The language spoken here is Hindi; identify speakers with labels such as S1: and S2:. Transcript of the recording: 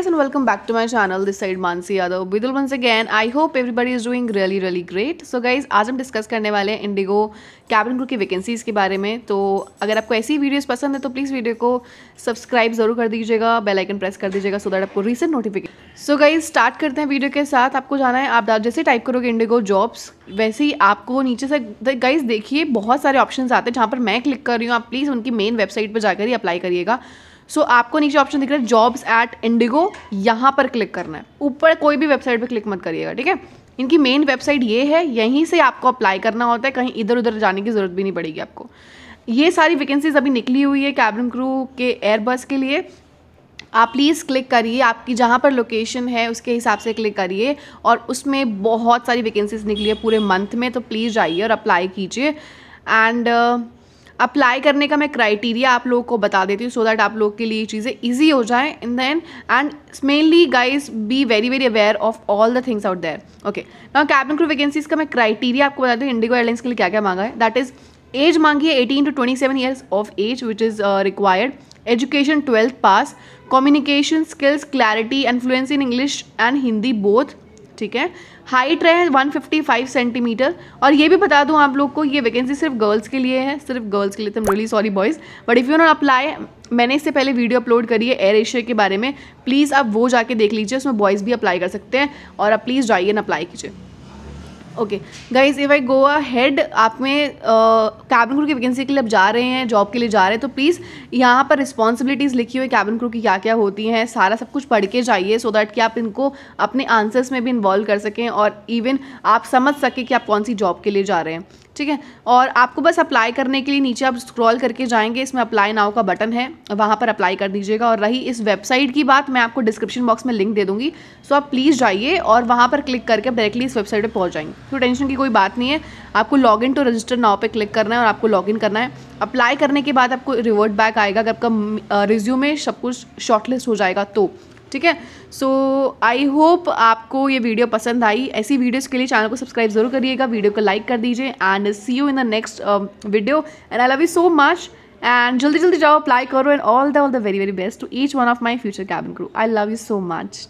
S1: guys and welcome back to my channel this side Mansi Yadav बिदुल once again I hope everybody is doing really really great so guys आज हम डिस्कस करने वाले हैं इंडिगो कैबिन क्रू की वैकेंसीज़ के बारे में तो अगर आपको ऐसी वीडियोस पसंद है तो प्लीज़ वीडियो को सब्सक्राइब ज़रूर कर दीजिएगा बेल आइकन प्रेस कर दीजिएगा सो दैट आपको recent notification so guys start करते हैं वीडियो के साथ आपको जाना है आप जैसे टाइप करोगे इंडिगो जॉब्स वैसे ही आपको नीचे से गाइज देखिए बहुत सारे ऑप्शन आते हैं जहाँ पर मैं क्लिक कर रही हूँ आप प्लीज़ उनकी मेन वेबसाइट पर जाकर ही अप्लाई करिएगा सो so, आपको नीचे ऑप्शन दिख रहा है जॉब्स एट इंडिगो यहाँ पर क्लिक करना है ऊपर कोई भी वेबसाइट पर क्लिक मत करिएगा ठीक है इनकी मेन वेबसाइट ये है यहीं से आपको अप्लाई करना होता है कहीं इधर उधर जाने की ज़रूरत भी नहीं पड़ेगी आपको ये सारी वैकेंसीज अभी निकली हुई है कैबिन क्रू के एयरबस के लिए आप प्लीज़ क्लिक करिए आपकी जहाँ पर लोकेशन है उसके हिसाब से क्लिक करिए और उसमें बहुत सारी वैकेंसीज निकली है पूरे मंथ में तो प्लीज़ जाइए और अप्लाई कीजिए एंड अप्लाई करने का मैं क्राइटेरिया आप लोगों को बता देती हूँ सो दैट आप लोग के लिए चीज़ें ईजी हो जाएँ in then and mainly guys be very very aware of all the things out there okay ना कैबिन क्रू वैकेंसीज का मैं क्राइटेरिया आपको बता दूँ इंडिगो एयरलाइंस के लिए क्या क्या मांगा है दैट इज़ एज मांगी है eighteen to twenty seven years of age which is required education twelfth pass communication skills clarity and fluency in English and Hindi both ठीक है हाइट रहे 155 सेंटीमीटर और ये भी बता दूँ आप लोग को ये वैकेंसी सिर्फ गर्ल्स के लिए है सिर्फ गर्ल्स के लिए तो really sorry boys but if you not apply मैंने इससे पहले वीडियो अपलोड करी है एयर एशिया के बारे में प्लीज़ आप वो जाके देख लीजिए उसमें बॉयज़ भी अप्लाई कर सकते हैं और आप प्लीज़ जाइए ना अप्लाई कीजिए okay guys if I go ahead आप में कैबिन क्रू की वैकेंसी के लिए अब जा रहे हैं जॉब के लिए जा रहे हैं तो प्लीज़ यहाँ पर रिस्पॉन्सिबिलिटीज़ लिखी हुई कैबिन क्रू की क्या क्या होती हैं सारा सब कुछ पढ़ के जाइए सो दैट कि आप इनको अपने आंसर्स में भी इन्वॉल्व कर सकें और इवन आप समझ सकें कि आप कौन सी जॉब के लिए जा रहे हैं ठीक है और आपको बस अप्लाई करने के लिए नीचे आप स्क्रॉल करके जाएंगे इसमें अप्लाई नाव का बटन है वहाँ पर अप्लाई कर दीजिएगा और रही इस वेबसाइट की बात मैं आपको डिस्क्रिप्शन बॉक्स में लिंक दे दूँगी सो आप प्लीज़ जाइए और वहाँ पर क्लिक करके आप डायरेक्टली इस वेबसाइट पर पहुँच जाएंगे तो टेंशन की कोई बात नहीं है आपको log in to register now पर क्लिक करना है और आपको लॉग इन करना है अप्लाई करने के बाद आपको रिवर्ट बैक आएगा अगर आपका रिज्यूमे सब कुछ शॉर्टलिस्ट हो जाएगा तो ठीक है सो आई होप आपको ये वीडियो पसंद आई ऐसी वीडियोस के लिए चैनल को सब्सक्राइब जरूर करिएगा वीडियो को लाइक कर दीजिए and see you in the next video and I love you so much and जल्दी जल्दी जाओ अप्लाई करो and all the all the very very best to each one of my future cabin crew I love you so much